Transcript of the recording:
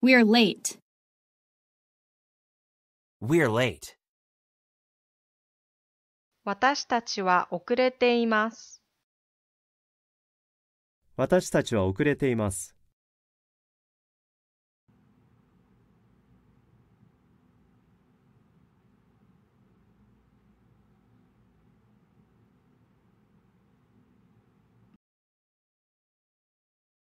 We're late. We're late. 私たちは遅れています。私たちは遅れています。